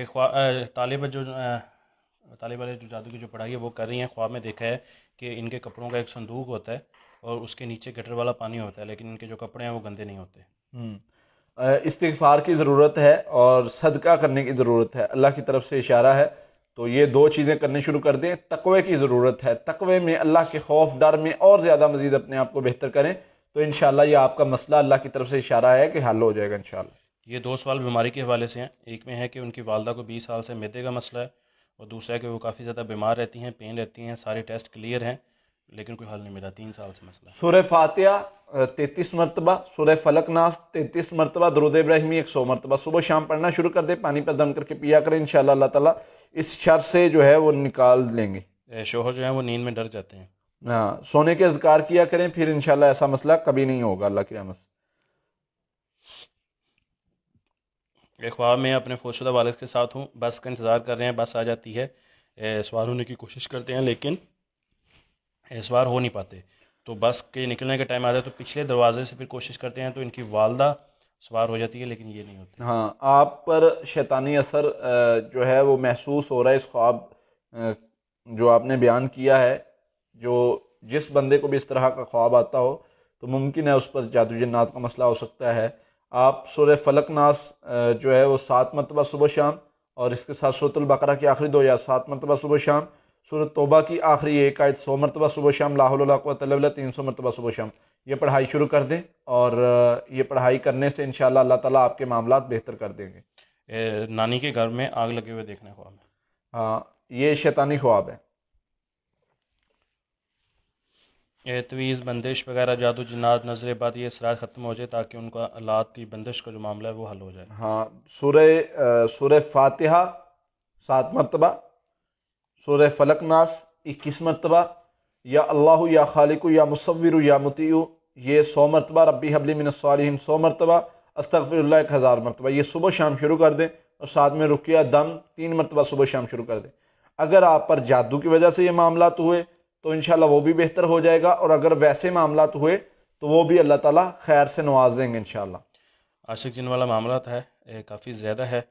एक तालिबा जो तालिब वाले जो जादू की जो पढ़ाई है वो कर रही हैं ख्वाब में देखा है कि इनके कपड़ों का एक संदूक होता है और उसके नीचे गटर वाला पानी होता है लेकिन इनके जो कपड़े हैं वो गंदे नहीं होते हम्म। इस्तफार की ज़रूरत है और सदका करने की ज़रूरत है अल्लाह की तरफ से इशारा है तो ये दो चीज़ें करने शुरू कर दें तकवे की ज़रूरत है तकवे में अल्लाह के खौफ डर में और ज़्यादा मज़ीद अपने आप को बेहतर करें तो इन ये आपका मसला अल्लाह की तरफ से इशारा है कि हल हो जाएगा इन ये दो सवाल बीमारी के हवाले से हैं एक में है कि उनकी वालदा को बीस साल से मेदे का मसला है और दूसरा है कि वो काफ़ी ज़्यादा बीमार रहती हैं पेन रहती हैं सारे टेस्ट क्लियर हैं लेकिन कोई हल नहीं मिला तीन साल से मसला सुर फातिया तैतीस मरतबा सुर फलकनास तैतीस मरतबा दरुद इब्राहिमी एक सौ मरतबा सुबह शाम पढ़ना शुरू कर दे पानी पर दम करके पिया करें इन अल्लाह तला इस शर से जो है वो निकाल लेंगे शोहर जो है वो नींद में डर जाते हैं हाँ सोने के अजगार किया करें फिर इनशाला ऐसा मसला कभी नहीं होगा अल्लाह के रहमत एक ख्वाब में अपने फोशुदा वालद के साथ हूँ बस का इंतज़ार कर रहे हैं बस आ जाती है सवार होने की कोशिश करते हैं लेकिन सवार हो नहीं पाते तो बस के निकलने का टाइम आता है तो पिछले दरवाजे से फिर कोशिश करते हैं तो इनकी वालदा सवार हो जाती है लेकिन ये नहीं होती हाँ आप पर शैतानी असर जो है वो महसूस हो रहा है इस ख्वाब जो आपने बयान किया है जो जिस बंदे को भी इस तरह का ख्वाब आता हो तो मुमकिन है उस पर जादू जन्नात का मसला हो सकता है आप सूर्य फलकनास जो है वो सात मरतबा सुबह शाम और इसके साथ सूरतलबकरा की आखिरी दो या सात मरतबा सुबह शाम सूरत तोबा की आखिरी एक आयत सौ मरतबा सुबह शाम लाहौल तीन सौ मरतबा सुबह शाम ये पढ़ाई शुरू कर दें और ये पढ़ाई करने से इन अल्लाह ताला आपके मामला बेहतर कर देंगे नानी के घर में आग लगे हुए देखने ख्वाब हाँ ये शैतानी ख्वाब है तवीज़ बंदिश वगैरह जादू जनात नजर बाद ये सरा ख़त्म हो जाए ताकि उनका अलात की बंदिश का जो मामला है वो हल हो जाए हाँ सुर सुर फातिहा सात मरतबा सूर्य फलकनास इक्कीस मरतबा या अल्लाह या खालिक या मुसविर या मुतीयु ये सौ मरतबा रबी हबली मिनसालिम सौ मरतबा अस्तफ़िरल्ला एक हज़ार मरतबा ये सुबह शाम शुरू कर दें और साथ में रुकिया दम तीन मरतबा सुबह शाम शुरू कर दें अगर आप पर जादू की वजह से ये मामला तो हुए तो इनशाला वो भी बेहतर हो जाएगा और अगर वैसे मामला हुए तो वो भी अल्लाह ताला खैर से नवाज देंगे इनशाला आशिक जिन वाला मामला था काफ़ी ज़्यादा है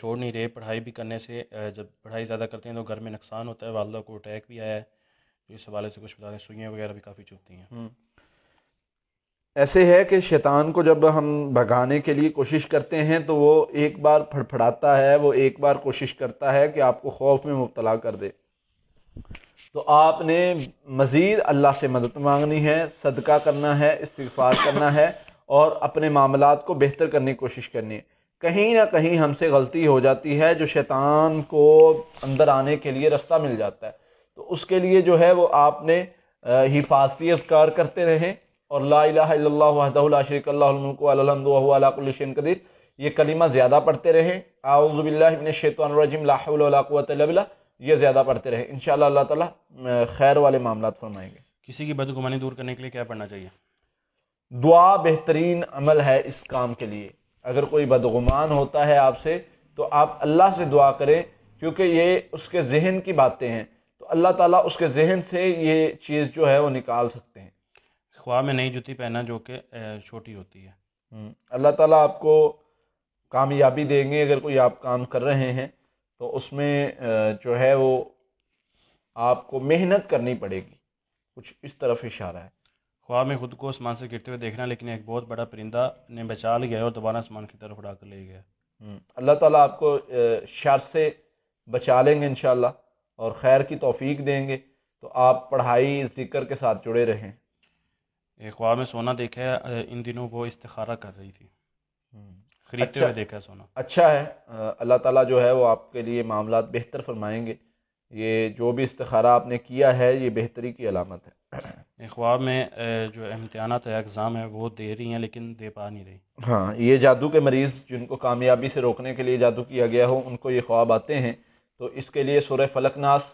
छोड़ नहीं रहे पढ़ाई भी करने से जब पढ़ाई ज़्यादा करते हैं तो घर में नुकसान होता है वालदा को अटैक भी आया है तो इस हवाले से कुछ बता दें सुइयाँ वगैरह भी काफ़ी चुपती हैं हम्म। ऐसे है कि शैतान को जब हम भगाने के लिए कोशिश करते हैं तो वो एक बार फड़फड़ाता है वो एक बार कोशिश करता है कि आपको खौफ में मुबतला कर दे तो आपने मज़ीद अल्लाह से मदद मांगनी है सदका करना है इस्तफार करना है और अपने मामला को बेहतर करने की कोशिश करनी है कहीं ना कहीं हमसे गलती हो जाती है जो शैतान को अंदर आने के लिए रास्ता मिल जाता है तो उसके लिए जो है वो आपने हिफाजती असकार करते रहें और ला लाला शरीकल्लाशन कदीर ये कलीमा ज़्यादा पढ़ते रहें आउज़बिल्लिन शेतवानरजीम लाला ये ज़्यादा पढ़ते रहे इन अल्लाह ताला खैर वाले मामला फरमाएंगे किसी की बदगुमानी दूर करने के लिए क्या पढ़ना चाहिए दुआ बेहतरीन अमल है इस काम के लिए अगर कोई बदगुमान होता है आपसे तो आप अल्लाह से दुआ करें क्योंकि ये उसके जहन की बातें हैं तो अल्लाह ताला उसके जहन से ये चीज़ जो है वो निकाल सकते हैं ख्वाह में नई जुती पहना जो कि छोटी होती है हम्म, अल्लाह ताला आपको कामयाबी देंगे अगर कोई आप काम कर रहे हैं तो उसमें जो है वो आपको मेहनत करनी पड़ेगी कुछ इस तरफ इशारा है ख्वाब में खुद को आसमान से गिरते हुए देखना लेकिन एक बहुत बड़ा परिंदा ने बचा लिया और दोबारा आसमान की तरफ उड़ा कर ले गया हम्म, अल्लाह ताला आपको शर से बचा लेंगे इन और खैर की तोफीक देंगे तो आप पढ़ाई जिक्र के साथ जुड़े रहें एक ख्वाब में सोना देखा इन दिनों वो इस्तारा कर रही थी खरीदते अच्छा हुए देखा सोना अच्छा है अल्लाह ताला जो है वो आपके लिए मामला बेहतर फरमाएंगे ये जो भी इस्तारा आपने किया है ये बेहतरी की अलामत है ख्वाब में जो इम्तहानात है एग्ज़ाम है वो दे रही हैं लेकिन दे पा नहीं रही हाँ ये जादू के मरीज़ जिनको कामयाबी से रोकने के लिए जादू किया गया हो उनको ये ख्वाब आते हैं तो इसके लिए सुर फलकनास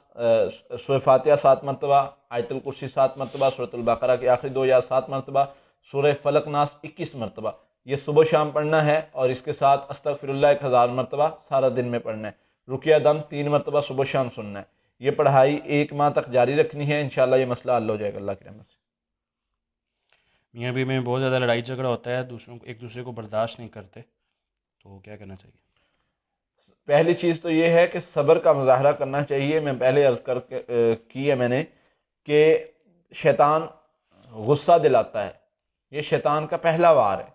सुर फातिया सात मरतबा आयतल कुर्सी सात मरतबा सूरतलबकरा की आखिरी दो या सात मरतबा सुर फलकनास इक्कीस मरतबा ये सुबह शाम पढ़ना है और इसके साथ फिर एक हज़ार मरतबा सारा दिन में पढ़ना है रुकिया दम तीन मरतबा सुबह शाम सुनना है ये पढ़ाई एक माह तक जारी रखनी है इन ये मसला हल हो जाएगा अल्लाह के रहमत से मियाँ भी में बहुत ज़्यादा लड़ाई झगड़ा होता है दूसरों को एक दूसरे को बर्दाश्त नहीं करते तो क्या करना चाहिए पहली चीज़ तो ये है कि सब्र का मुजाहरा करना चाहिए मैं पहले अर्ज़ कर की है मैंने कि शैतान गुस्सा दिलाता है ये शैतान का पहला वार है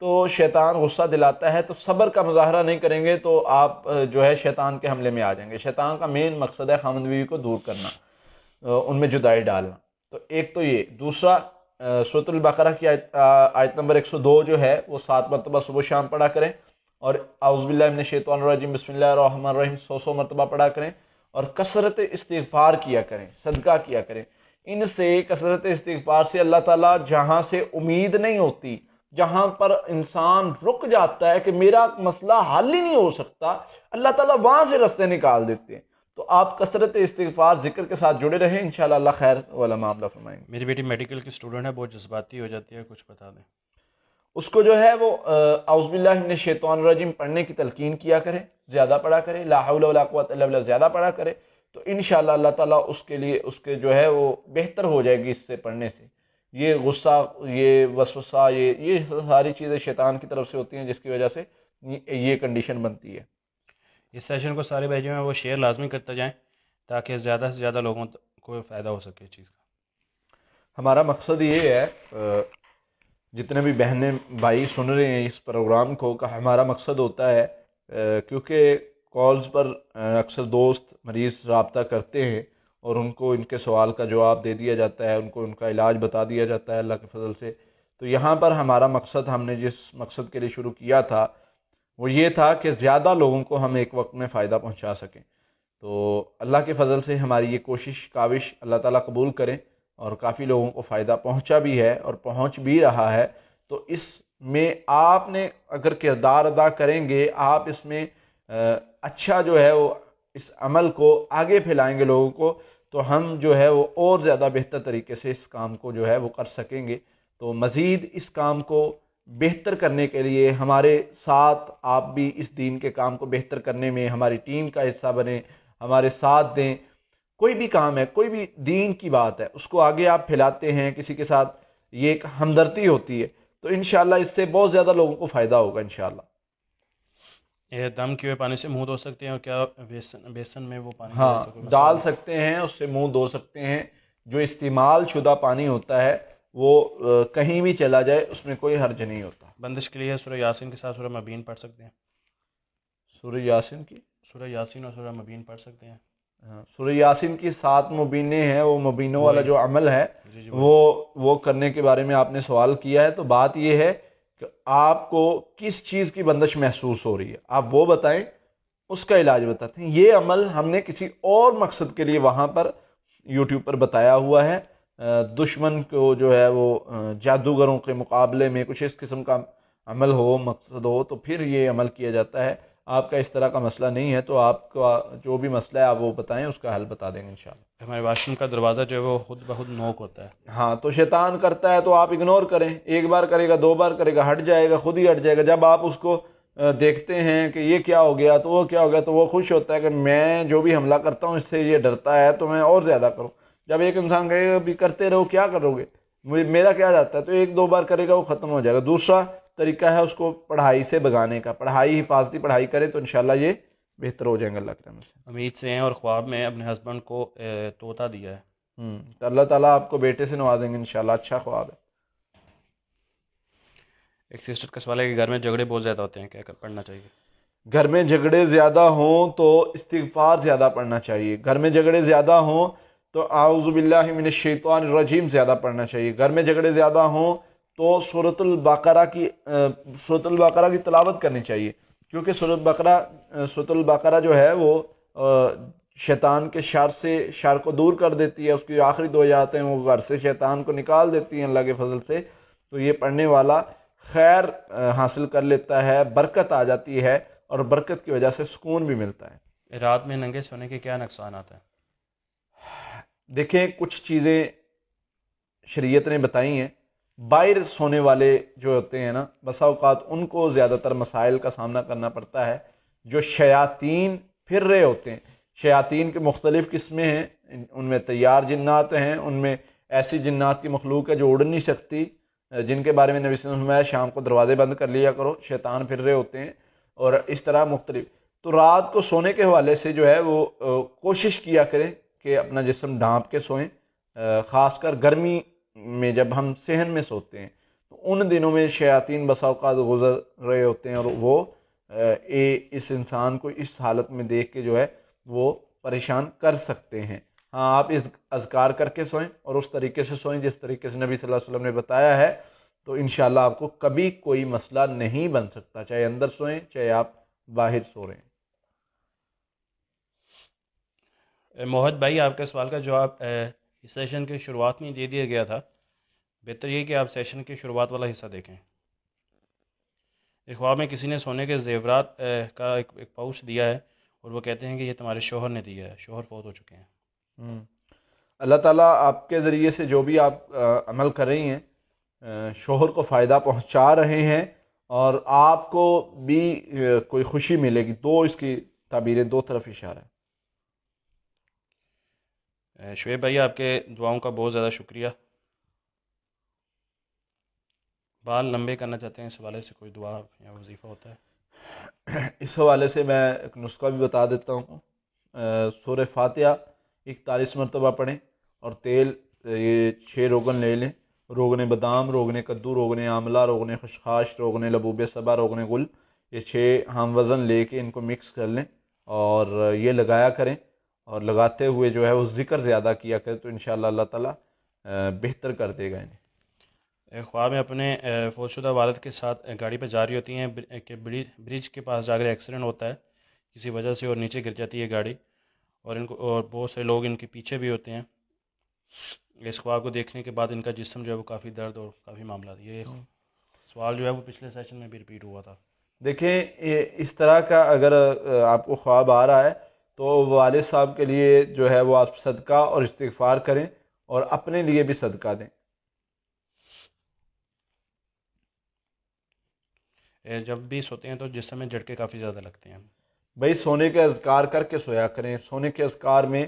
तो शैतान गुस्सा दिलाता है तो सब्र का मुजाहरा नहीं करेंगे तो आप जो है शैतान के हमले में आ जाएंगे शैतान का मेन मकसद है खामद बीवी को दूर करना उनमें जुदाई डालना तो एक तो ये दूसरा सूरतुल बकरा की आयत, एक नंबर 102 जो है वो सात मरतबा सुबह शाम पढ़ा करें और शैतान शैतवानरजीम बसमिल्लाम सौ सौ मरतबा पढ़ा करें और कसरत इस्तफ़ार किया करें सदका किया करें इनसे कसरत इस्तफ़ार से अल्लाह ताला जहाँ से उम्मीद नहीं होती जहां पर इंसान रुक जाता है कि मेरा मसला हल ही नहीं हो सकता अल्लाह ताला वहां से रस्ते निकाल देते हैं तो आप कसरत इस्तफार जिक्र के साथ जुड़े रहें इंशाल्लाह खैर वाला मामला फरमाएंगे मेरी बेटी मेडिकल की स्टूडेंट है बहुत जज्बाती हो जाती है कुछ बता दें उसको जो है वो आउज़बिल्ला शैतान रजीम पढ़ने की तलकिन किया करे ज़्यादा पढ़ा करे लाहौल ज़्यादा पढ़ा करे तो इन अल्लाह ताला उसके लिए उसके जो है वो बेहतर हो जाएगी इससे पढ़ने से ये गुस्सा ये वसवसा ये ये सारी चीज़ें शैतान की तरफ से होती हैं जिसकी वजह से ये कंडीशन बनती है इस सेशन को सारे भाई जो हैं वो शेयर लाजमी करते जाएँ ताकि ज़्यादा से ज़्यादा लोगों को फ़ायदा हो सके चीज़ का हमारा मकसद ये है जितने भी बहनें भाई सुन रहे हैं इस प्रोग्राम को का हमारा मकसद होता है क्योंकि कॉल्स पर अक्सर दोस्त मरीज़ रबता करते हैं और उनको इनके सवाल का जवाब दे दिया जाता है उनको उनका इलाज बता दिया जाता है अल्लाह के फजल से तो यहाँ पर हमारा मकसद हमने जिस मकसद के लिए शुरू किया था वो ये था कि ज़्यादा लोगों को हम एक वक्त में फ़ायदा पहुँचा सकें तो अल्लाह के फजल से हमारी ये कोशिश काविश अल्लाह ताला कबूल करें और काफ़ी लोगों को फ़ायदा पहुँचा भी है और पहुँच भी रहा है तो इसमें आपने अगर किरदार अदा करेंगे आप इसमें अच्छा जो है वो इस अमल को आगे फैलाएंगे लोगों को तो हम जो है वो और ज़्यादा बेहतर तरीके से इस काम को जो है वो कर सकेंगे तो मज़ीद इस काम को बेहतर करने के लिए हमारे साथ आप भी इस दीन के काम को बेहतर करने में हमारी टीम का हिस्सा बने हमारे साथ दें कोई भी काम है कोई भी दीन की बात है उसको आगे आप फैलाते हैं किसी के साथ ये एक हमदर्दी होती है तो इन इससे बहुत ज़्यादा लोगों को फ़ायदा होगा इन ये दम किए पानी से मुंह धो सकते हैं और क्या बेसन बेसन में वो पानी हाँ तो डाल सकते हैं उससे मुंह धो सकते हैं जो इस्तेमाल शुदा पानी होता है वो कहीं भी चला जाए उसमें कोई हर्ज नहीं होता बंदिश के लिए सूर्य यासिन के साथ सूर्य मबीन पढ़ सकते हैं सूर्य यासिन की सूर्य यासिन और सूर्य मबीन पढ़ सकते हैं हाँ, सूर्य यासिन की सात मुबीने हैं वो मुबीनों वाला जो अमल है वो वो करने के बारे में आपने सवाल किया है तो बात यह है आपको किस चीज़ की बंदिश महसूस हो रही है आप वो बताएं उसका इलाज बताते हैं ये अमल हमने किसी और मकसद के लिए वहाँ पर यूट्यूब पर बताया हुआ है दुश्मन को जो है वो जादूगरों के मुकाबले में कुछ इस किस्म का अमल हो मकसद हो तो फिर ये अमल किया जाता है आपका इस तरह का मसला नहीं है तो आपका जो भी मसला है आप वो बताएं उसका हल बता देंगे इंशाल्लाह हमारे वाशरूम का दरवाज़ा जो है वो खुद ब खुद नोक होता है हाँ तो शैतान करता है तो आप इग्नोर करें एक बार करेगा दो बार करेगा हट जाएगा खुद ही हट जाएगा जब आप उसको देखते हैं कि ये क्या हो गया तो वो क्या हो गया तो वो खुश होता है कि मैं जो भी हमला करता हूँ इससे ये डरता है तो मैं और ज़्यादा करूँ जब एक इंसान कहेगा भी करते रहो क्या करोगे मेरा क्या जाता है तो एक दो बार करेगा वो ख़त्म हो जाएगा दूसरा तरीका है उसको पढ़ाई से भगाने का पढ़ाई हिफाजती पढ़ाई करें तो इनशाला ये बेहतर हो जाएंगे अल्लाह करम से उम्मीद से हैं और ख्वाब में अपने हस्बैंड को तोता दिया है हम्म, तो अल्लाह ताला आपको बेटे से नवाजेंगे इनशाला अच्छा ख्वाब है एक सिस्टर का सवाल है कि घर में झगड़े बहुत ज़्यादा होते हैं क्या कर पढ़ना चाहिए घर में झगड़े ज़्यादा हों तो इस्तीफार ज़्यादा पढ़ना चाहिए घर में झगड़े ज़्यादा हों तो रजीम ज़्यादा पढ़ना चाहिए घर में झगड़े ज़्यादा हों तो सूरतलबाकर बकरा की सूरतुल बकरा की तलावत करनी चाहिए क्योंकि सूरत बकरा सूरतुल बकरा जो है वो शैतान के शार से शार को दूर कर देती है उसकी आखिरी दो जाते हैं वो घर से शैतान को निकाल देती हैं अल्लाह के फजल से तो ये पढ़ने वाला खैर हासिल कर लेता है बरकत आ जाती है और बरकत की वजह से सुकून भी मिलता है रात में नंगे सोने के क्या नुकसान आता है देखें कुछ चीज़ें शरीयत ने बताई हैं बाहर सोने वाले जो होते हैं ना बसाओकात उनको ज़्यादातर मसाइल का सामना करना पड़ता है जो शयातीन फिर रहे होते हैं शयातीन के मुख्तलिफ़ किस्में हैं उनमें तैयार जन्नात हैं उनमें ऐसी जन्नात की मखलूक है जो उड़ नहीं सकती जिनके बारे में नबी नबीसमैया शाम को दरवाज़े बंद कर लिया करो शैतान फिर रहे होते हैं और इस तरह मुख्तलिफ तो रात को सोने के हवाले से जो है वो कोशिश किया करें कि अपना जिसम ढांप के सोएं ख़ासकर गर्मी में जब हम सहन में सोते हैं तो उन दिनों में शयातीन बसाओकात गुजर रहे होते हैं और वो ए, इस इंसान को इस हालत में देख के जो है वो परेशान कर सकते हैं हाँ आप इस अजकार करके सोएं और उस तरीके से सोएं जिस तरीके से नबी सल्लल्लाहु अलैहि वसल्लम ने बताया है तो इन आपको कभी कोई मसला नहीं बन सकता चाहे अंदर सोएं चाहे आप बाहर सो रहे मोहित मोहत भाई आपके सवाल का जवाब इस सेशन के शुरुआत में दे दिया गया था बेहतर ये कि आप सेशन के शुरुआत वाला हिस्सा देखें एक ख्वाब में किसी ने सोने के जेवरात का एक, एक पाउच दिया है और वो कहते हैं कि ये तुम्हारे शोहर ने दिया है शोहर फौत हो चुके हैं हम्म। अल्लाह ताला आपके ज़रिए से जो भी आप आ, अमल कर रही हैं शोहर को फ़ायदा पहुंचा रहे हैं और आपको भी कोई खुशी मिलेगी दो इसकी ताबीरें दो तरफ इशारा है शुएब भैया आपके दुआओं का बहुत ज़्यादा शुक्रिया बाल लंबे करना चाहते हैं इस हवाले से कोई दुआ या वजीफ़ा होता है इस हवाले से मैं एक नुस्खा भी बता देता हूँ सूर फातह इकतालीस मरतबा पढ़ें और तेल ये छः रोगन ले लें रोगने बादाम रोगने कद्दू रोगने आमला रोगने खशखाश रोगने लबूब सबा रोगने गुल ये छः हम वज़न ले के इनको मिक्स कर लें और ये लगाया करें और लगाते हुए जो है वो ज़िक्र ज़्यादा किया करें तो इन अल्लाह तला बेहतर कर देगा इन्हें ख्वाब में अपने फौजशुदा वालद के साथ गाड़ी पर जा रही होती हैं कि ब्रिज के पास जाकर एक्सीडेंट होता है किसी वजह से और नीचे गिर जाती है गाड़ी और इनको और बहुत से लोग इनके पीछे भी होते हैं इस ख्वाब को देखने के बाद इनका जिसम जो है वो काफ़ी दर्द और काफ़ी मामला ये हम्म। सवाल जो है वो पिछले सेशन में भी रिपीट हुआ था देखिए इस तरह का अगर आपको ख्वाब आ रहा है तो वाल साहब के लिए जो है वो आप सदका और इस्तफ़ार करें और अपने लिए भी सदका दें जब भी सोते हैं तो जिस में झटके काफ़ी ज़्यादा लगते हैं भाई सोने के अजकार करके सोया करें सोने के अजकार में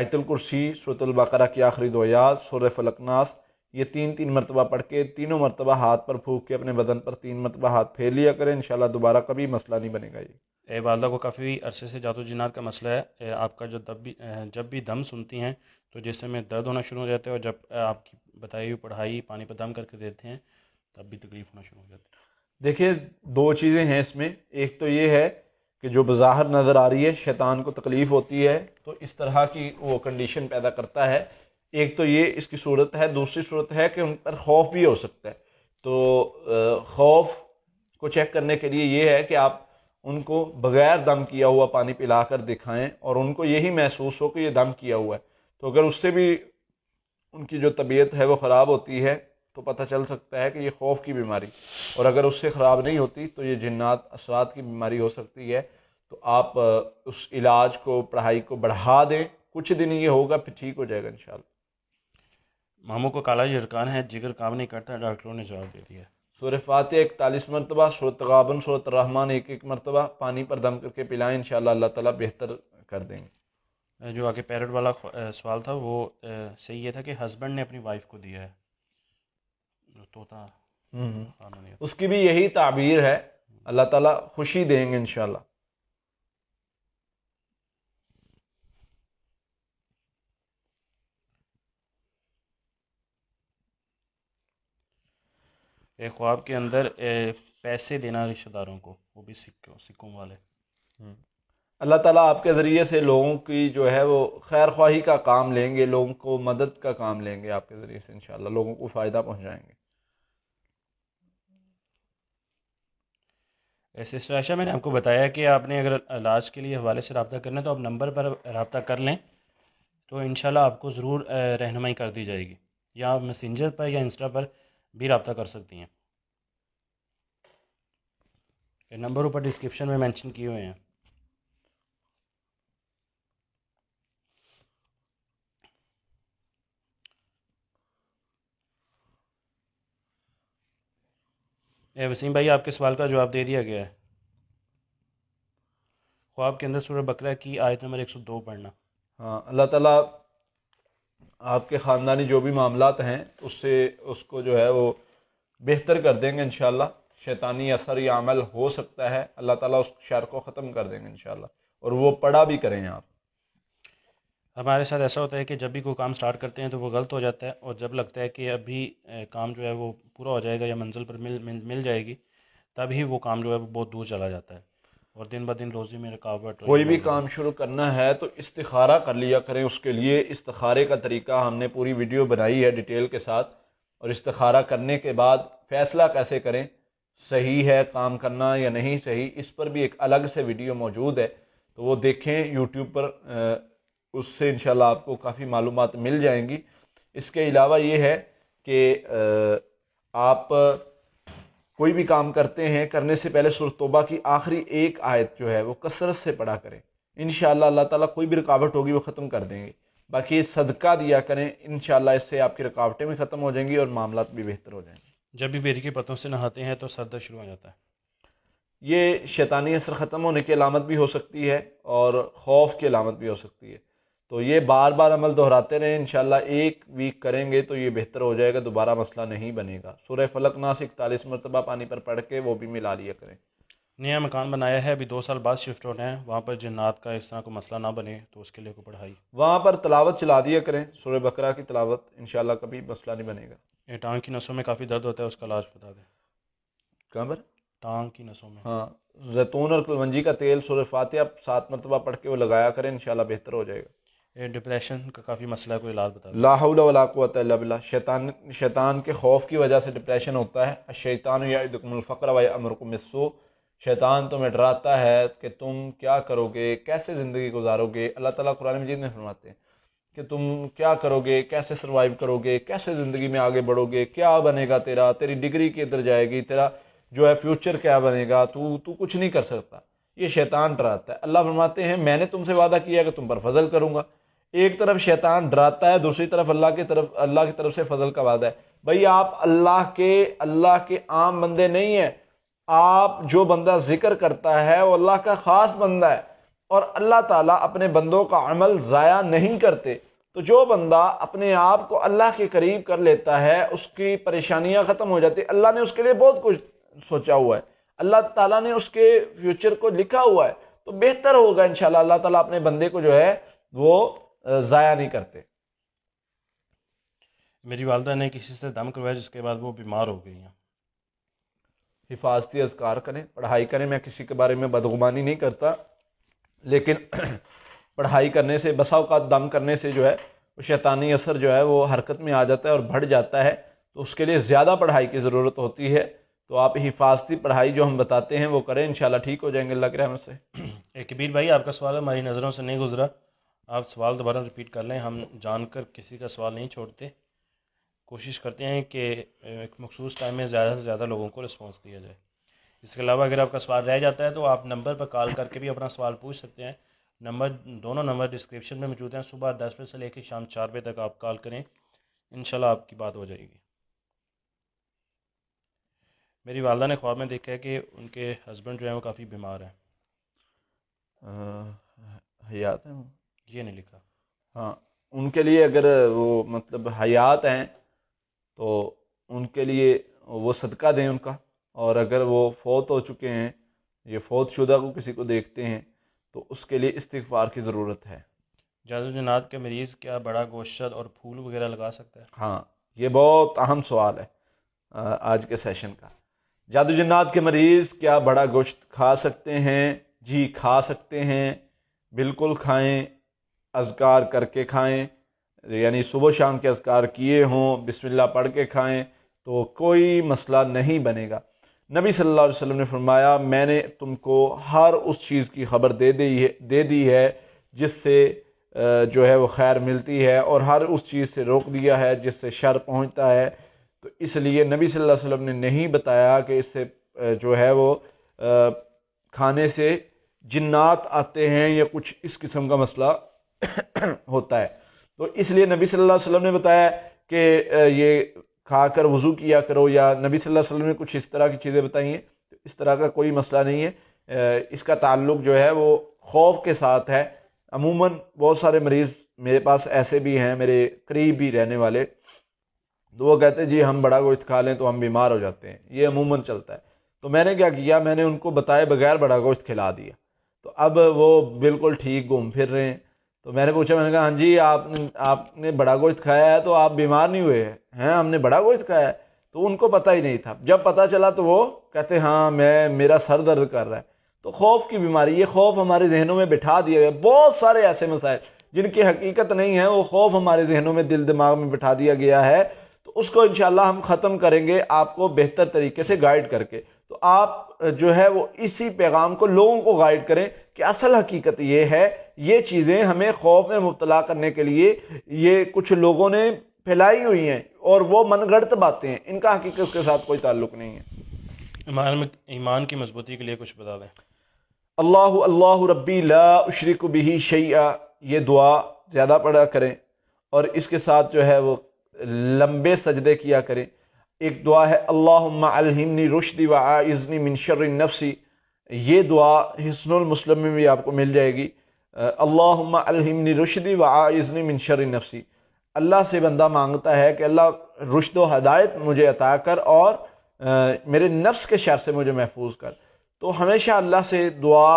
आयतुल कुर्सी सूरतल बकरा की आखिरी दोयात सुर फलकनास ये तीन तीन मरतबा पढ़ के तीनों मरतबा हाथ पर फूक के अपने बदन पर तीन मरतबा हाथ फेर लिया करें इन दोबारा कभी मसला नहीं बनेगा ये वालदा को काफ़ी अरसे से जातो जिनार का मसला है आपका जो दब भी जब भी दम सुनती हैं तो जैसे में दर्द होना शुरू हो जाता है और जब आपकी बताई हुई पढ़ाई पानी पर दम करके देते हैं तब भी तकलीफ होना शुरू हो जाती है देखिए दो चीज़ें हैं इसमें एक तो ये है कि जो बाहर नज़र आ रही है शैतान को तकलीफ़ होती है तो इस तरह की वो कंडीशन पैदा करता है एक तो ये इसकी सूरत है दूसरी सूरत है कि उन पर खौफ भी हो सकता है तो खौफ को चेक करने के लिए ये है कि आप उनको बगैर दम किया हुआ पानी पिलाकर दिखाएं और उनको यही महसूस हो कि ये दम किया हुआ है तो अगर उससे भी उनकी जो तबीयत है वो ख़राब होती है तो पता चल सकता है कि ये खौफ की बीमारी और अगर उससे ख़राब नहीं होती तो ये जिन्नात असरात की बीमारी हो सकती है तो आप उस इलाज को पढ़ाई को बढ़ा दें कुछ दिन ये होगा फिर ठीक हो जाएगा इन मामू को काला जरकान है जिगर काम नहीं करता डॉक्टरों ने जवाब दे दिया सूर फातह इकतालीस मरतबा सूरत गाबन सूरत रहमान एक एक मरतबा पानी पर दम करके पिलाएं इन अल्लाह ताला बेहतर कर देंगे जो आगे पैरट वाला सवाल था वो सही ये था कि हस्बैंड ने अपनी वाइफ को दिया है तोता हम्म। उसकी भी यही ताबीर है अल्लाह ताला खुशी देंगे इनशाला एक ख्वाब के अंदर पैसे देना रिश्तेदारों को वो भी सिक्कों सिक्कों वाले हम्म। अल्लाह ताला आपके ज़रिए से लोगों की जो है वो खैर ख्वाही का काम लेंगे लोगों को मदद का काम लेंगे आपके ज़रिए से इंशाल्लाह लोगों को फ़ायदा पहुँचाएंगे ऐसे आयशा मैंने आपको बताया कि आपने अगर इलाज के लिए हवाले से रबता करना है तो आप नंबर पर रबता कर लें तो इन आपको ज़रूर रहनमाई कर दी जाएगी या मैसेंजर पर या इंस्टा पर भी रबता कर सकती हैं नंबर ऊपर डिस्क्रिप्शन में मेंशन किए हुए हैं वसीम भाई आपके सवाल का जवाब दे दिया गया है ख्वाब के अंदर सूर्य बकरा की आयत नंबर 102 पढ़ना हाँ अल्लाह ताला आपके ख़ानदानी जो भी मामला हैं उससे उसको जो है वो बेहतर कर देंगे इन शैतानी असर या अमल हो सकता है अल्लाह ताला उस शर को ख़त्म कर देंगे इन और वो पढ़ा भी करें आप हमारे साथ ऐसा होता है कि जब भी कोई काम स्टार्ट करते हैं तो वो गलत हो जाता है और जब लगता है कि अभी काम जो है वो पूरा हो जाएगा या मंजिल पर मिल मिल जाएगी तभी वो काम जो है वो बहुत दूर चला जाता है और दिन ब दिन रोज़ी में रुकावट कोई भी काम शुरू करना है तो इस्तारा कर लिया करें उसके लिए इस्तारे का तरीका हमने पूरी वीडियो बनाई है डिटेल के साथ और इस्तारा करने के बाद फ़ैसला कैसे करें सही है काम करना या नहीं सही इस पर भी एक अलग से वीडियो मौजूद है तो वो देखें यूट्यूब पर उससे इनशाला आपको काफ़ी मालूम मिल जाएंगी इसके अलावा ये है कि आप कोई भी काम करते हैं करने से पहले सुरतोबा की आखिरी एक आयत जो है वो कसरत से पढ़ा करें इन अल्लाह ताला कोई भी रुकावट होगी वो ख़त्म कर देंगे बाकी सदका दिया करें इन इससे आपकी रुकावटें भी ख़त्म हो जाएंगी और मामला भी बेहतर हो जाएंगे जब भी बेरी के पत्तों से नहाते हैं तो सर शुरू हो जाता है ये शैतानी असर ख़त्म होने की अलामत भी हो सकती है और खौफ की अलामत भी हो सकती है तो ये बार बार अमल दोहराते रहें इन एक वीक करेंगे तो ये बेहतर हो जाएगा दोबारा मसला नहीं बनेगा सुरह फलक नास इकतालीस मरतबा पानी पर पढ़ के वो भी मिला लिया करें नया मकान बनाया है अभी दो साल बाद शिफ्ट होना है वहाँ पर जन्नात का इस तरह का मसला ना बने तो उसके लिए को पढ़ाई वहाँ पर तलावत चला दिया करें सूर्य बकरा की तलावत इन कभी मसला नहीं बनेगा ये टांग की नसों में काफ़ी दर्द होता है उसका इलाज बता दें कहाँ पर टांग की नसों में हाँ जैतून और कलवंजी का तेल सूर्य फातिया सात मरतबा पढ़ के वो लगाया करें इन बेहतर हो जाएगा डिप्रेशन का काफ़ी मसला कोई इलाज बता लाहौला शैतान शैतान के खौफ की वजह से डिप्रेशन होता है शैतान यादमफ़र व मिसो शैतान तुम्हें डराता है कि तुम क्या करोगे कैसे ज़िंदगी गुजारोगे अल्लाह ताला कुरान मजीद में फरमाते हैं कि तुम क्या करोगे कैसे सर्वाइव करोगे कैसे ज़िंदगी में आगे बढ़ोगे क्या बनेगा तेरा तेरी डिग्री किधर जाएगी तेरा जो है फ्यूचर क्या बनेगा तू तू कुछ नहीं कर सकता ये शैतान डराता है अल्लाह फरमाते हैं मैंने तुमसे वादा किया कि तुम पर फजल करूँगा एक तरफ शैतान डराता है दूसरी तरफ अल्लाह की तरफ अल्लाह की तरफ से फजल का वादा है भाई आप अल्लाह के अल्लाह के आम बंदे नहीं हैं आप जो बंदा जिक्र करता है वो अल्लाह का ख़ास बंदा है और अल्लाह ताला अपने बंदों का अमल ज़ाया नहीं करते तो जो बंदा अपने आप को अल्लाह के करीब कर लेता है उसकी परेशानियां ख़त्म हो जाती अल्लाह ने उसके लिए बहुत कुछ सोचा हुआ है अल्लाह ताला ने उसके फ्यूचर को लिखा हुआ है तो बेहतर होगा इन अल्लाह ताला अपने बंदे को जो है वो ज़ाया नहीं करते मेरी वालदा ने किसी से दम करवाया जिसके बाद वो बीमार हो गई हैं हिफाजती अजकार करें पढ़ाई करें मैं किसी के बारे में बदगुमानी नहीं करता लेकिन पढ़ाई करने से बसा अवकात दम करने से जो है वो शैतानी असर जो है वो हरकत में आ जाता है और बढ़ जाता है तो उसके लिए ज़्यादा पढ़ाई की ज़रूरत होती है तो आप हिफाजती पढ़ाई जो हम बताते हैं वो करें इंशाल्लाह ठीक हो जाएंगे अल्लाह के रहमत से कबीर भाई आपका सवाल हमारी नज़रों से नहीं गुजरा आप सवाल दोबारा रिपीट कर लें हम जानकर किसी का सवाल नहीं छोड़ते कोशिश करते हैं कि एक मखसूस टाइम में ज़्यादा से ज़्यादा लोगों को रिस्पॉन्स दिया जाए इसके अलावा अगर आपका सवाल रह जाता है तो आप नंबर पर कॉल करके भी अपना सवाल पूछ सकते हैं नंबर दोनों नंबर डिस्क्रिप्शन में मौजूद हैं सुबह दस बजे से लेकर शाम चार बजे तक आप कॉल करें इन आपकी बात हो जाएगी मेरी वालदा ने ख्वाब में देखा है कि उनके हस्बैंड जो हैं वो काफ़ी बीमार हैं हयात हैं ये नहीं लिखा हाँ उनके लिए अगर वो मतलब हयात हैं तो उनके लिए वो सदका दें उनका और अगर वो फौत हो चुके हैं ये फौत शुदा को किसी को देखते हैं तो उसके लिए इस्तफार की ज़रूरत है जादू जनात के मरीज़ क्या बड़ा गोशद और फूल वगैरह लगा सकता है हाँ ये बहुत अहम सवाल है आज के सेशन का जादू जन्नात के मरीज़ क्या बड़ा गोश्त खा सकते हैं जी खा सकते हैं बिल्कुल खाएं अजकार करके खाएं यानी सुबह शाम के अजकार किए हों बिस्मिल्लाह पढ़ के खाएं तो कोई मसला नहीं बनेगा नबी सल्लल्लाहु अलैहि वसल्लम ने फरमाया मैंने तुमको हर उस चीज़ की खबर दे दी है दे दी है जिससे जो है वो खैर मिलती है और हर उस चीज़ से रोक दिया है जिससे शर पहुंचता है तो इसलिए नबी सल्लल्लाहु अलैहि वसल्लम ने नहीं बताया कि इससे जो है वो खाने से जिन्नात आते हैं या कुछ इस किस्म का मसला होता है तो इसलिए नबी सल्लल्लाहु अलैहि वसल्लम ने बताया कि ये खाकर वज़ू किया करो या नबी सल्लल्लाहु अलैहि वसल्लम ने कुछ इस तरह की चीज़ें बताई हैं तो इस तरह का कोई मसला नहीं है इसका ताल्लुक जो है वो खौफ के साथ है अमूमन बहुत सारे मरीज़ मेरे पास ऐसे भी हैं मेरे करीब भी रहने वाले तो वो कहते हैं जी हम बड़ा गोश्त खा लें तो हम बीमार हो जाते हैं ये अमूमन चलता है तो मैंने क्या किया मैंने उनको बताए बगैर बड़ा गोश्त खिला दिया तो अब वो बिल्कुल ठीक घूम फिर रहे हैं तो मैंने पूछा मैंने कहा हाँ जी आपने आपने बड़ा गोश्त खाया है तो आप बीमार नहीं हुए हैं हमने बड़ा गोश्त खाया है तो उनको पता ही नहीं था जब पता चला तो वो कहते हाँ मैं मेरा सर दर्द कर रहा है तो खौफ की बीमारी ये खौफ हमारे जहनों में बिठा दिया गया बहुत सारे ऐसे मसाइल जिनकी हकीकत नहीं है वो खौफ हमारे जहनों में दिल दिमाग में बिठा दिया गया है तो उसको इंशाल्लाह हम ख़त्म करेंगे आपको बेहतर तरीके से गाइड करके तो आप जो है वो इसी पैगाम को लोगों को गाइड करें कि असल हकीकत ये है ये चीज़ें हमें खौफ में मुबतला करने के लिए ये कुछ लोगों ने फैलाई हुई हैं और वो मनगढ़ बातें हैं इनका हकीकत के साथ कोई ताल्लुक नहीं है ईमान में ईमान की मजबूती के लिए कुछ बता दें अल्लाह अल्लाह रब्बी ला उशरक बिही शैया ये दुआ ज़्यादा पढ़ा करें और इसके साथ जो है वो लंबे सजदे किया करें एक दुआ है अल्लाहमनी रुशदी व आज़नी मिनशर नफसी ये दुआ हसनुल मुस्लिम में भी आपको मिल जाएगी अल्लाहमनी रुशदी व आज़नी मिनशर नफसी अल्लाह से बंदा मांगता है कि अल्लाह रुशद हदायत मुझे अता कर और आ, मेरे नफ्स के शर से मुझे महफूज कर तो हमेशा अल्लाह से दुआ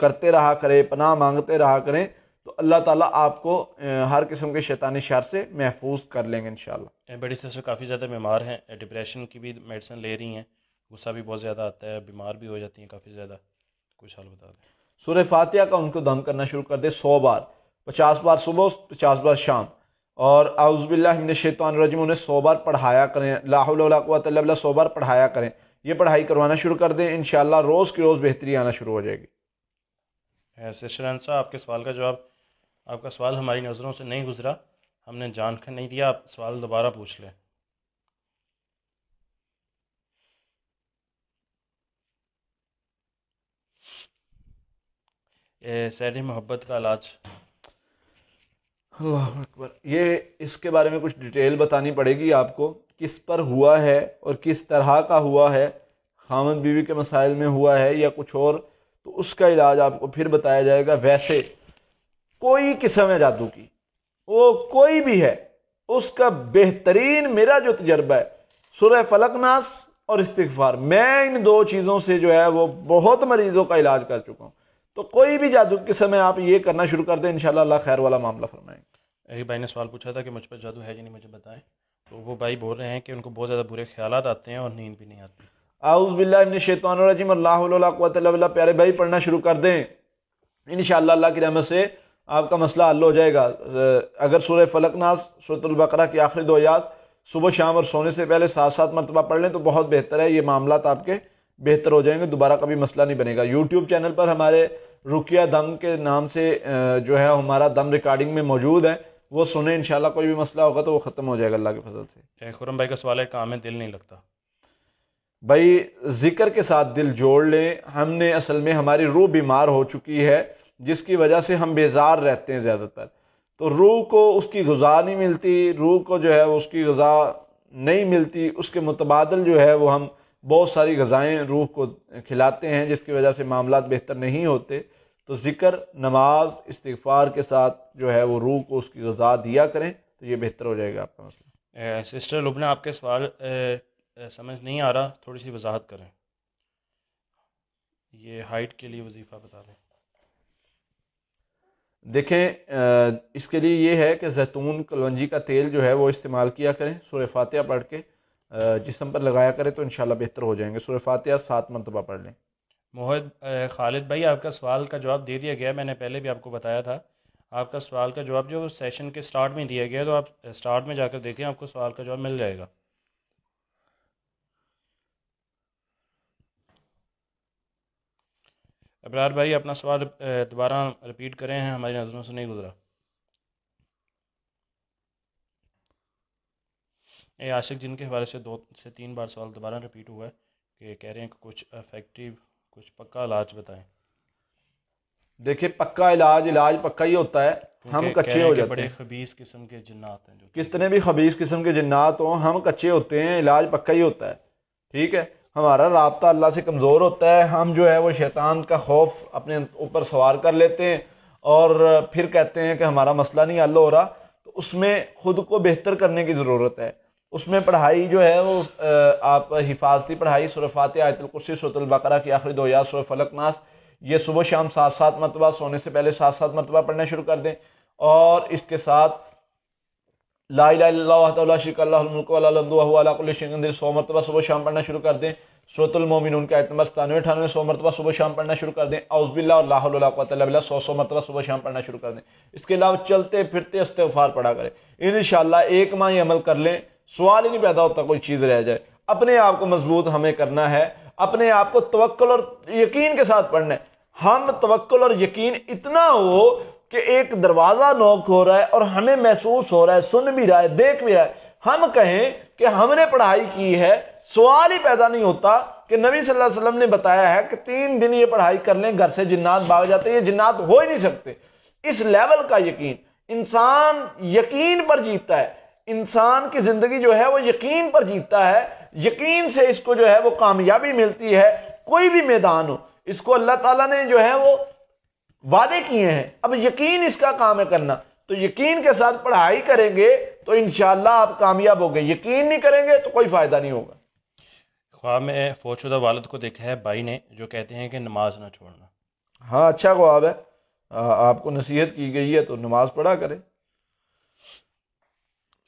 करते रहा करें पनाह मांगते रहा करें तो अल्लाह ताला आपको हर किस्म के शैतानी शार से महफूज कर लेंगे इन बड़ी सिस्टर काफ़ी ज़्यादा बीमार हैं डिप्रेशन की भी मेडिसिन ले रही हैं गुस्सा भी बहुत ज़्यादा आता है बीमार भी हो जाती हैं काफ़ी ज़्यादा कुछ हाल बता दें सूर्य फातिया का उनको दम करना शुरू कर दे सौ बार पचास बार सुबह पचास बार शाम और आउज़बिल्लाशैतान रजिम उन्हें सौ बार पढ़ाया करें लाहौल सौ बार पढ़ाया करें ये पढ़ाई करवाना शुरू कर दें इन रोज़ की रोज़ बेहतरी आना शुरू हो जाएगी सिस्टर आपके सवाल का जवाब आपका सवाल हमारी नज़रों से नहीं गुजरा हमने जान कर नहीं दिया आप सवाल दोबारा पूछ लें सैर मोहब्बत का इलाज अल्लाह अकबर ये इसके बारे में कुछ डिटेल बतानी पड़ेगी आपको किस पर हुआ है और किस तरह का हुआ है खामद बीवी के मसाइल में हुआ है या कुछ और तो उसका इलाज आपको फिर बताया जाएगा वैसे कोई किस्म है जादू की वो कोई भी है उसका बेहतरीन मेरा जो तजर्बा है सुरह फलकनास और इस्तफार मैं इन दो चीज़ों से जो है वो बहुत मरीजों का इलाज कर चुका हूँ तो कोई भी जादू के समय आप ये करना शुरू कर दें इनशाला खैर वाला मामला फरमाएंगे एक भाई ने सवाल पूछा था कि मुझ पर जादू है कि नहीं मुझे बताएं तो वो भाई बोल रहे हैं कि उनको बहुत ज़्यादा बुरे ख्याल आते हैं और नींद भी नहीं आती आउज़ बिल्लाजी शैतान रजीम प्यारे भाई पढ़ना शुरू कर दें इन अल्लाह की रहमत से आपका मसला हल हो जाएगा अगर सूर्य फलकनास सूरतलबकरा की आखिरी दो याद सुबह शाम और सोने से पहले सात सात मरतबा पढ़ लें तो बहुत बेहतर है ये मामला आपके बेहतर हो जाएंगे दोबारा कभी मसला नहीं बनेगा यूट्यूब चैनल पर हमारे रुकिया दम के नाम से जो है हमारा दम रिकॉर्डिंग में मौजूद है वो सुने इनशाला कोई भी मसला होगा तो वो ख़त्म हो जाएगा अल्लाह के फजल से खुरम भाई का सवाल है काम में दिल नहीं लगता भाई जिक्र के साथ दिल जोड़ लें हमने असल में हमारी रूह बीमार हो चुकी है जिसकी वजह से हम बेजार रहते हैं ज़्यादातर तो रूह को उसकी गज़ा नहीं मिलती रूह को जो है उसकी गज़ा नहीं मिलती उसके मुतबादल जो है वो हम बहुत सारी गज़ाएँ रूह को खिलाते हैं जिसकी वजह से मामला बेहतर नहीं होते तो ज़िक्र नमाज इस्तफ़ार के साथ जो है वो रूह को उसकी गज़ा दिया करें तो ये बेहतर हो जाएगा आपका मसला सिस्टर लुबना आपके सवाल समझ नहीं आ रहा थोड़ी सी वजाहत करें ये हाइट के लिए वजीफ़ा बता दें देखें इसके लिए ये है कि जैतून कलौजी का तेल जो है वो इस्तेमाल किया करें सूर्य फातिहा पढ़ के जिसम पर लगाया करें तो इनशाला बेहतर हो जाएंगे सूर्य फातिहा सात मरतबा पढ़ लें मोहद खालिद भाई आपका सवाल का जवाब दे दिया गया मैंने पहले भी आपको बताया था आपका सवाल का जवाब जो सेशन के स्टार्ट में दिया गया तो आप स्टार्ट में जाकर देखें आपको सवाल का जवाब मिल जाएगा अबरार भाई अपना सवाल दोबारा रिपीट करें हैं हमारी नज़रों से नहीं गुजरा ए आशिक जिनके हवाले से दो से तीन बार सवाल दोबारा रिपीट हुआ है कि कह रहे हैं कि कुछ इफेक्टिव कुछ पक्का इलाज बताएं देखिए पक्का इलाज इलाज पक्का ही होता है हम कच्चे हो जाते हैं खबीस किस्म के जिन्नात हैं जो कितने भी खबीस किस्म के जिन्नात हों हम कच्चे होते हैं इलाज पक्का ही होता है ठीक है हमारा रबता अल्लाह से कमज़ोर होता है हम जो है वो शैतान का खौफ अपने ऊपर सवार कर लेते हैं और फिर कहते हैं कि हमारा मसला नहीं हल हो रहा तो उसमें ख़ुद को बेहतर करने की ज़रूरत है उसमें पढ़ाई जो है वो आप हिफाजती पढ़ाई सुरफात आयतुलकुर्सी सतुलबकरा की आखिरी दो याद सुरफलकनास ये सुबह शाम सात सात मरतबा सोने से पहले सात सात मरतबा पढ़ना शुरू कर दें और इसके साथ सौ मरतबा सुबह शाम पढ़ना शुरू कर दें सूरतुलमोमिन उनका आयत नंबर सतानवे अठानवे सौ मरतबा सुबह शाम पढ़ना शुरू कर दें अउजबिल्ला और लाहौल सौ सौ मरतबा सुबह शाम पढ़ना शुरू कर दें इसके अलावा चलते फिरते इस्तेफार पढ़ा करें इन एक माह ही अमल कर लें सवाल ही नहीं पैदा होता कोई चीज़ रह जाए अपने आप को मजबूत हमें करना है अपने आप को तवक्ल और यकीन के साथ पढ़ना है हम तवक्ल और यकीन इतना हो कि एक दरवाजा नोक हो रहा है और हमें महसूस हो रहा है सुन भी रहा है देख भी रहा है हम कहें कि हमने पढ़ाई की है सवाल ही पैदा नहीं होता कि नबी सल्लल्लाहु अलैहि वसल्लम ने बताया है कि तीन दिन ये पढ़ाई कर लें घर से जिन्नात भाग जाते ये जिन्नात हो ही नहीं सकते इस लेवल का यकीन इंसान यकीन पर जीतता है इंसान की जिंदगी जो है वो यकीन पर जीतता है यकीन से इसको जो है वो कामयाबी मिलती है कोई भी मैदान हो इसको अल्लाह ताला ने जो है वो वादे किए हैं अब यकीन इसका काम है करना तो यकीन के साथ पढ़ाई करेंगे तो इन आप कामयाब हो गए यकीन नहीं करेंगे तो कोई फ़ायदा नहीं होगा ख्वाब में फौजशुदा वालद को देखा है भाई ने जो कहते हैं कि नमाज ना छोड़ना हाँ अच्छा ख्वाब है आ, आपको नसीहत की गई है तो नमाज पढ़ा करें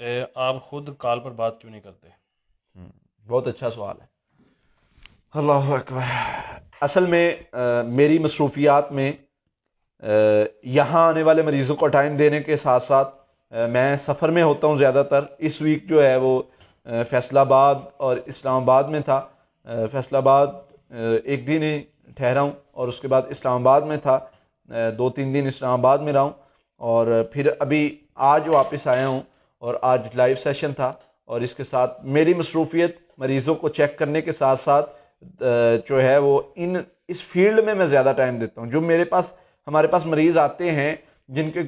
ए, आप खुद काल पर बात क्यों नहीं करते हम्म, बहुत अच्छा सवाल है अल्लाह असल में आ, मेरी मसरूफियात में यहाँ आने वाले मरीज़ों को टाइम देने के साथ साथ मैं सफ़र में होता हूँ ज़्यादातर इस वीक जो है वो फैसलाबाद और इस्लामाबाद में था फैसलाबाद एक दिन ही ठहरा हूँ और उसके बाद इस्लामाबाद में था दो तीन दिन इस्लामाबाद में रहा हूँ और फिर अभी आज वापस आया हूँ और आज लाइव सेशन था और इसके साथ मेरी मसरूफियत मरीज़ों को चेक करने के साथ साथ जो है वो इन इस फील्ड में मैं ज़्यादा टाइम देता हूँ जो मेरे पास हमारे पास मरीज़ आते हैं जिनके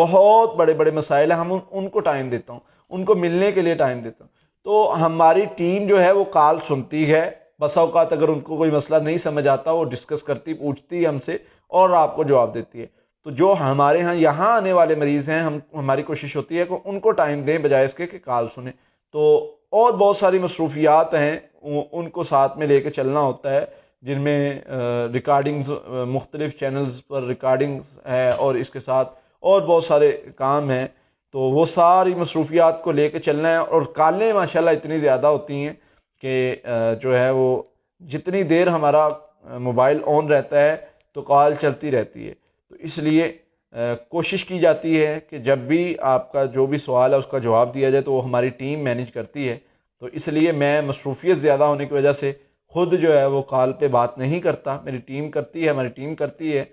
बहुत बड़े बड़े मसाइल हैं हम उन, उनको टाइम देता हूँ उनको मिलने के लिए टाइम देता हूँ तो हमारी टीम जो है वो कॉल सुनती है बस अवकात अगर उनको कोई मसला नहीं समझ आता वो डिस्कस करती पूछती हमसे और आपको जवाब देती है तो जो हमारे यहाँ यहाँ आने वाले मरीज़ हैं हम हमारी कोशिश होती है कि उनको टाइम दें बजाय इसके कि कॉल सुने तो और बहुत सारी मसरूफियात हैं उनको साथ में लेके चलना होता है जिनमें रिकॉर्डिंग्स मुख्तलिफ़ चैनल्स पर रिकॉर्डिंग्स है और इसके साथ और बहुत सारे काम हैं तो वो सारी मसरूफियात को लेकर चलना है और कालें माशाल्लाह इतनी ज़्यादा होती हैं कि जो है वो जितनी देर हमारा मोबाइल ऑन रहता है तो कॉल चलती रहती है तो इसलिए कोशिश की जाती है कि जब भी आपका जो भी सवाल है उसका जवाब दिया जाए तो वो हमारी टीम मैनेज करती है तो इसलिए मैं मसरूफियत ज़्यादा होने की वजह से खुद जो है वो कॉल पे बात नहीं करता मेरी टीम करती है हमारी टीम करती है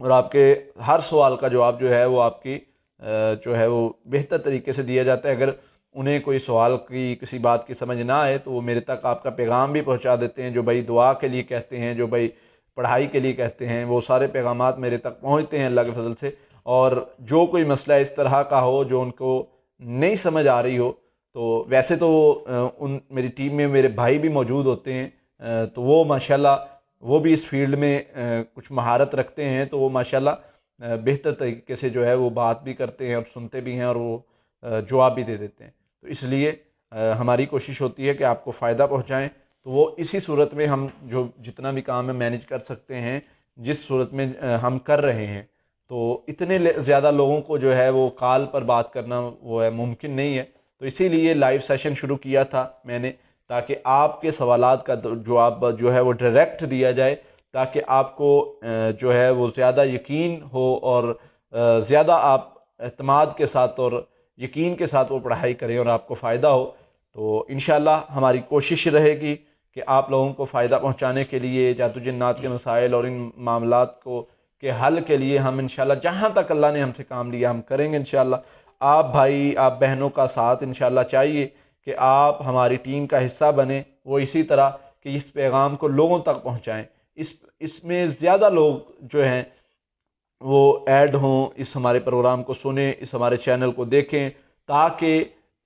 और आपके हर सवाल का जवाब जो है वो आपकी जो है वो बेहतर तरीके से दिया जाता है अगर उन्हें कोई सवाल की किसी बात की समझ ना आए तो वो मेरे तक आपका पैगाम भी पहुंचा देते हैं जो भाई दुआ के लिए कहते हैं जो भाई पढ़ाई के लिए कहते हैं वो सारे पैगाम मेरे तक पहुँचते हैं अल्लाह के फजल से और जो कोई मसला इस तरह का हो जो उनको नहीं समझ आ रही हो तो वैसे तो उन मेरी टीम में मेरे भाई भी मौजूद होते हैं तो वो माशाल्लाह वो भी इस फील्ड में कुछ महारत रखते हैं तो वो माशाल्लाह बेहतर तरीके से जो है वो बात भी करते हैं और सुनते भी हैं और वो जवाब भी दे देते हैं तो इसलिए हमारी कोशिश होती है कि आपको फ़ायदा पहुँचाएँ तो वो इसी सूरत में हम जो जितना भी काम है मैनेज कर सकते हैं जिस सूरत में हम कर रहे हैं तो इतने ज़्यादा लोगों को जो है वो कॉल पर बात करना वो है मुमकिन नहीं है तो इसीलिए लाइव सेशन शुरू किया था मैंने ताकि आपके सवाल का जवाब जो, जो है वो डायरेक्ट दिया जाए ताकि आपको जो है वो ज़्यादा यकीन हो और ज़्यादा आप अतमाद के साथ और यकीन के साथ वो पढ़ाई करें और आपको फ़ायदा हो तो इन हमारी कोशिश रहेगी कि आप लोगों को फ़ायदा पहुँचाने के लिए जन्ात के मसाइल और इन मामला को के हल के लिए हम इन जहाँ तक अल्लाह ने हमसे काम लिया हम करेंगे इन आप भाई आप बहनों का साथ इन चाहिए कि आप हमारी टीम का हिस्सा बने वो इसी तरह कि इस पैगाम को लोगों तक पहुँचाएँ इस इसमें ज़्यादा लोग जो हैं वो ऐड हों इस हमारे प्रोग्राम को सुने इस हमारे चैनल को देखें ताकि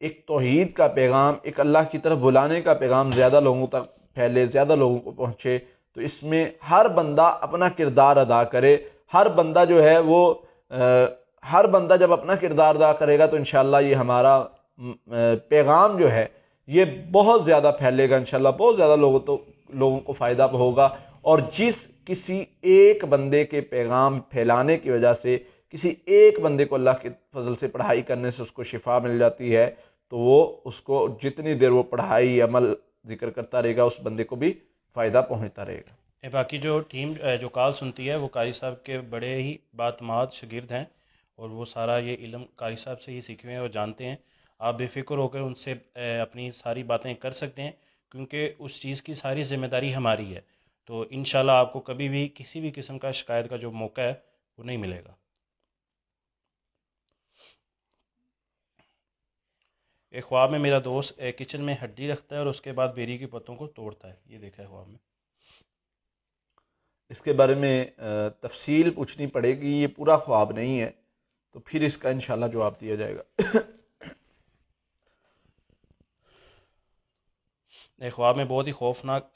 एक तोहद का पैगाम एक अल्लाह की तरफ बुलाने का पैगाम ज़्यादा लोगों तक फैले ज़्यादा लोगों को पहुँचे तो इसमें हर बंदा अपना किरदार अदा करे हर बंदा जो है वो आ, हर बंदा जब अपना किरदार अदा करेगा तो इन ये हमारा पैगाम जो है ये बहुत ज़्यादा फैलेगा इन बहुत ज़्यादा लोगों तो लोगों को फ़ायदा होगा और जिस किसी एक बंदे के पैगाम फैलाने की वजह से किसी एक बंदे को अल्लाह के फजल से पढ़ाई करने से उसको शिफा मिल जाती है तो वो उसको जितनी देर वो पढ़ाई अमल जिक्र करता रहेगा उस बंदे को भी फ़ायदा पहुँचता रहेगा बाकी जो टीम जो काल सुनती है वो कारी साहब के बड़े ही बातमात शगिर्द हैं और वो सारा ये इलम कारी साहब से ही सीखे हुए हैं और जानते हैं आप बेफिक्र होकर उनसे अपनी सारी बातें कर सकते हैं क्योंकि उस चीज़ की सारी जिम्मेदारी हमारी है तो इन आपको कभी भी किसी भी किस्म का शिकायत का जो मौका है वो नहीं मिलेगा एक ख्वाब में मेरा दोस्त किचन में हड्डी रखता है और उसके बाद बेरी के पत्तों को तोड़ता है ये देखा है ख्वाब में इसके बारे में तफसील पूछनी पड़ेगी ये पूरा ख्वाब नहीं है तो फिर इसका इंशाल्लाह जवाब दिया जाएगा एक ख्वाब में बहुत ही खौफनाक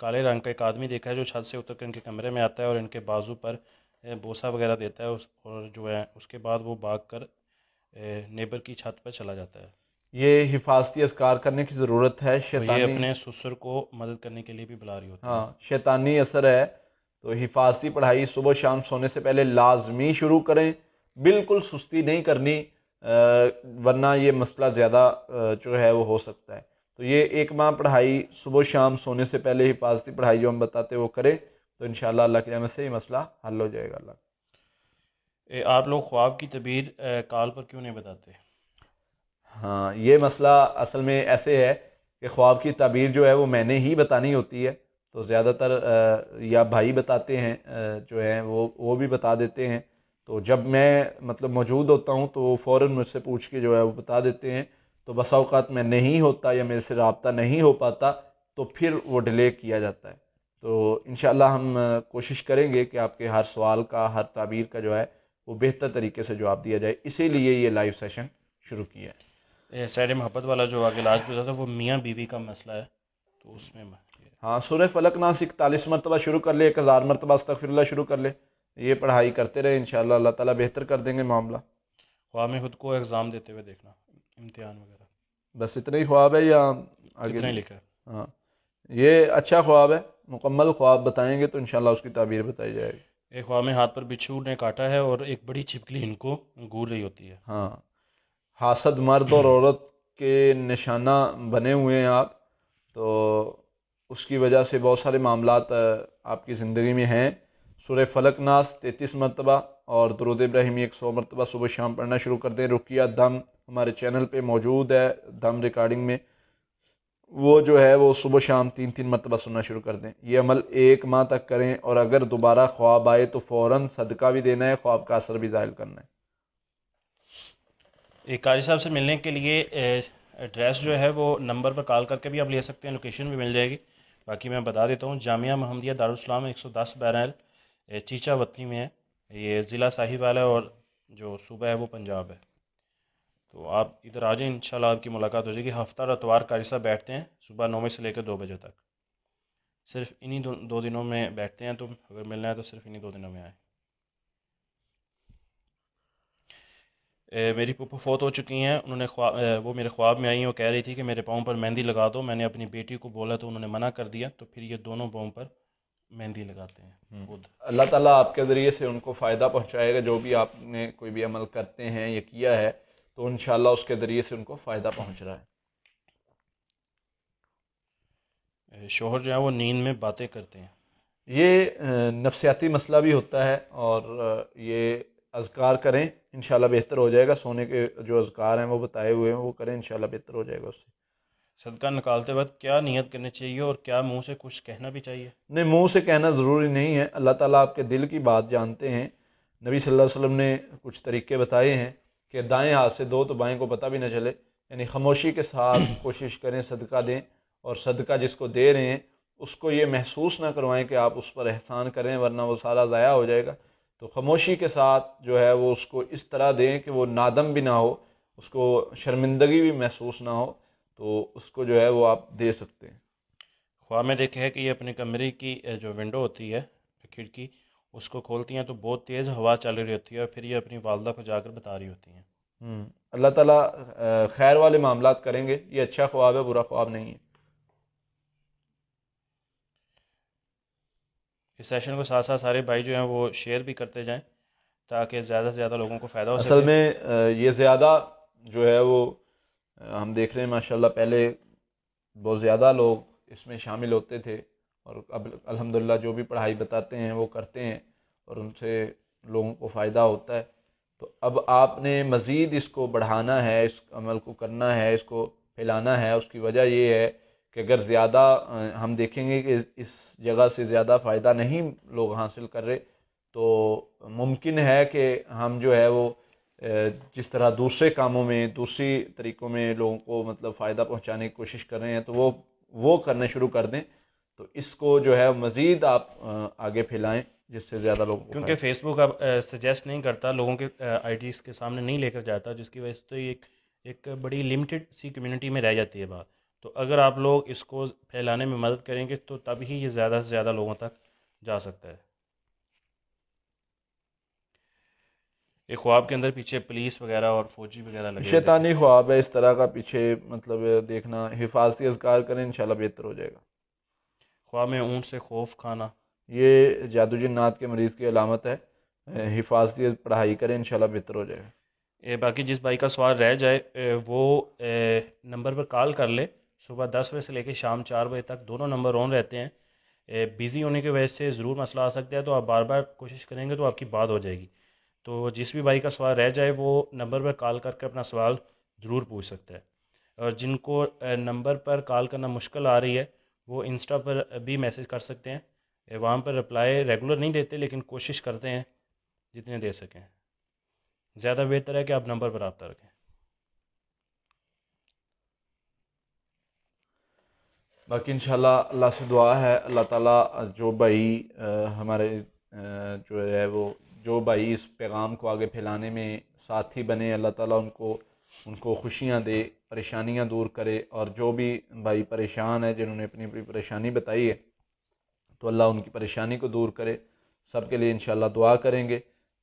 काले रंग का एक आदमी देखा है जो छत से उतर कर इनके कमरे में आता है और इनके बाजू पर बोसा वगैरह देता है और जो है उसके बाद वो भाग कर नेबर की छत पर चला जाता है ये हिफाजती असकार करने की ज़रूरत है तो शैतानी तो अपने ससुर को मदद करने के लिए भी बुला रही होती हाँ है। शैतानी असर है तो हिफाजती पढ़ाई सुबह शाम सोने से पहले लाजमी शुरू करें बिल्कुल सुस्ती नहीं करनी वरना ये मसला ज़्यादा जो है वो हो सकता है तो ये एक माह पढ़ाई सुबह शाम सोने से पहले हिफाजती पढ़ाई जो हम बताते वो करें तो इन अल्लाह के रहमत से ये मसला हल हो जाएगा अल्लाह आप लोग ख्वाब की तबीर काल पर क्यों नहीं बताते हाँ ये मसला असल में ऐसे है कि ख्वाब की तबीर जो है वो मैंने ही बतानी होती है तो ज़्यादातर या भाई बताते हैं जो है वो वो भी बता देते हैं तो जब मैं मतलब मौजूद होता हूँ तो वो फ़ौर मुझसे पूछ के जो है वो बता देते हैं तो बस अवकात मैं नहीं होता या मेरे से रबता नहीं हो पाता तो फिर वो डिले किया जाता है तो इन हम कोशिश करेंगे कि आपके हर सवाल का हर ताबीर का जो है वो बेहतर तरीके से जवाब दिया जाए इसीलिए ये लाइव सेशन शुरू किया है सैर मोहब्बत वाला जो आगे लाज गुजरा था वो मियाँ बीवी का मसला है तो उसमें हाँ सुरह नास इकतालीस मरतबा शुरू कर ले एक हज़ार मरतबा अस्तफिल्ला शुरू कर ले ये पढ़ाई करते रहे इन अल्लाह ताला बेहतर कर देंगे मामला ख्वाब में खुद को एग्ज़ाम देते हुए देखना इम्तिहान वगैरह बस इतना ही ख्वाब है या आगे लिखा है हाँ ये अच्छा ख्वाब है मुकम्मल ख्वाब बताएंगे तो इन उसकी ताबीर बताई जाएगी एक ख्वाब में हाथ पर बिच्छू ने काटा है और एक बड़ी छिपकली इनको घूर रही होती है हाँ हासद मर्द और औरत के निशाना बने हुए हैं आप तो उसकी वजह से बहुत सारे मामला आपकी ज़िंदगी में हैं फलक फलकनास तैतीस मरतबा और दरुद इब्राहिमी एक सौ मरतबा सुबह शाम पढ़ना शुरू कर दें रुकिया दम हमारे चैनल पे मौजूद है दम रिकॉर्डिंग में वो जो है वो सुबह शाम तीन तीन मरतबा सुनना शुरू कर दें ये अमल एक माह तक करें और अगर दोबारा ख्वाब आए तो फ़ौर सदका भी देना है ख्वाब का असर भी ज़ाहिर करना है एक काजी साहब से मिलने के लिए एड्रेस जो है वो नंबर पर कॉल करके भी आप ले सकते हैं लोकेशन भी मिल जाएगी बाकी मैं बता देता हूँ जामिया महमदिया दारुसलाम एक सौ दस बैरल ये चीचा वतनी में है ये ज़िला साहिवाल है और जो सूबा है वो पंजाब है तो आप इधर आ इन इंशाल्लाह आपकी मुलाकात हो जाएगी हफ्ता और अतवार कारी साहब बैठते हैं सुबह नौ बजे से लेकर दो बजे तक सिर्फ इन्हीं दो, दो दिनों में बैठते हैं तो अगर मिलना है तो सिर्फ इन्हीं दो दिनों में आए ए, मेरी पप्पो फोत हो चुकी हैं उन्होंने ख्वाब वो मेरे ख्वाब में आई और कह रही थी कि मेरे पाँव पर मेहंदी लगा दो मैंने अपनी बेटी को बोला तो उन्होंने मना कर दिया तो फिर ये दोनों पाँव पर मेहंदी लगाते हैं हम्म। खुद अल्लाह ताला आपके ज़रिए से उनको फ़ायदा पहुंचाएगा जो भी आपने कोई भी अमल करते हैं या किया है तो इन उसके ज़रिए से उनको फ़ायदा पहुंच रहा है शोहर जो है वो नींद में बातें करते हैं ये नफसियाती मसला भी होता है और ये अजकार करें इन बेहतर हो जाएगा सोने के जो अजकार हैं वो बताए हुए हैं वो करें इन बेहतर हो जाएगा उससे सदका निकालते वक्त क्या नियत करनी चाहिए और क्या मुंह से कुछ कहना भी चाहिए नहीं मुंह से कहना ज़रूरी नहीं है अल्लाह ताला आपके दिल की बात जानते हैं नबी सल्लल्लाहु अलैहि वसल्लम ने कुछ तरीके बताए हैं कि दाएं हाथ से दो तो बाएं को पता भी ना चले यानी खामोशी के साथ कोशिश करें सदका दें और सदका जिसको दे रहे हैं उसको ये महसूस ना करवाएं कि आप उस पर एहसान करें वरना वो सारा ज़ाया हो जाएगा तो खामोशी के साथ जो है वो उसको इस तरह दें कि वो नादम भी ना हो उसको शर्मिंदगी भी महसूस ना हो तो उसको जो है वो आप दे सकते हैं ख्वाब में देखे है कि ये अपने कमरे की जो विंडो होती है खिड़की उसको खोलती हैं तो बहुत तेज़ हवा चल रही होती है और फिर ये अपनी वालदा को जाकर बता रही होती हैं हम्म, अल्लाह ताला खैर वाले मामला करेंगे ये अच्छा ख्वाब है बुरा ख्वाब नहीं है इस सेशन को साथ साथ सारे भाई जो हैं वो शेयर भी करते जाएं ताकि ज़्यादा से ज़्यादा लोगों को फ़ायदा हो असल में ये ज़्यादा जो है वो हम देख रहे हैं माशाल्लाह पहले बहुत ज़्यादा लोग इसमें शामिल होते थे और अब अल्हम्दुलिल्लाह जो भी पढ़ाई बताते हैं वो करते हैं और उनसे लोगों को फ़ायदा होता है तो अब आपने मज़ीद इसको बढ़ाना है इस अमल को करना है इसको फैलाना है उसकी वजह ये है कि अगर ज़्यादा हम देखेंगे कि इस जगह से ज़्यादा फ़ायदा नहीं लोग हासिल कर रहे तो मुमकिन है कि हम जो है वो जिस तरह दूसरे कामों में दूसरी तरीक़ों में लोगों को मतलब फ़ायदा पहुंचाने की कोशिश कर रहे हैं तो वो वो करने शुरू कर दें तो इसको जो है मज़ीद आप आगे फैलाएं जिससे ज़्यादा लोग क्योंकि फेसबुक अब सजेस्ट नहीं करता लोगों के आई के सामने नहीं लेकर जाता जिसकी वजह से तो एक एक बड़ी लिमिटेड सी कम्युनिटी में रह जाती है बात तो अगर आप लोग इसको फैलाने में मदद करेंगे तो तभी ये ज़्यादा से ज़्यादा लोगों तक जा सकता है एक ख्वाब के अंदर पीछे पुलिस वगैरह और फौजी वगैरह लगे शैतानी ख्वाब है इस तरह का पीछे मतलब देखना हिफाजती अजगार करें इंशाल्लाह बेहतर हो जाएगा ख्वाब में ऊँट से खौफ खाना ये जादू जन्नात के मरीज़ की अलामत है हिफाजती पढ़ाई करें इंशाल्लाह बेहतर हो जाएगा ए, बाकी जिस भाई का सवाल रह जाए वो नंबर पर कॉल कर ले सुबह दस बजे से लेकर शाम चार बजे तक दोनों नंबर ऑन रहते हैं बिज़ी होने की वजह से ज़रूर मसला आ सकता है तो आप बार बार कोशिश करेंगे तो आपकी बात हो जाएगी तो जिस भी भाई का सवाल रह जाए वो नंबर पर कॉल करके अपना सवाल ज़रूर पूछ सकता है और जिनको नंबर पर कॉल करना मुश्किल आ रही है वो इंस्टा पर भी मैसेज कर सकते हैं वहाँ पर रिप्लाई रेगुलर नहीं देते लेकिन कोशिश करते हैं जितने दे सकें ज़्यादा बेहतर है कि आप नंबर पर रबता रखें बाकी इंशाल्लाह अल्लाह से दुआ है अल्लाह ताला जो भाई हमारे जो है वो जो भाई इस पैगाम को आगे फैलाने में साथी बने अल्लाह ताला उनको उनको खुशियाँ दे परेशानियाँ दूर करे और जो भी भाई परेशान है जिन्होंने अपनी अपनी परेशानी बताई है तो अल्लाह उनकी परेशानी को दूर करे सब के लिए इन दुआ करेंगे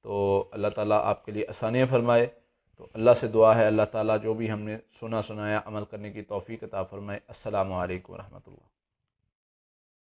तो अल्लाह ताला आपके लिए आसानियाँ फरमाए तो अल्लाह से दुआ है अल्लाह ताला जो भी हमने सुना सुनाया अमल करने की तोफ़ी कता फ़रमाए असल वरहमल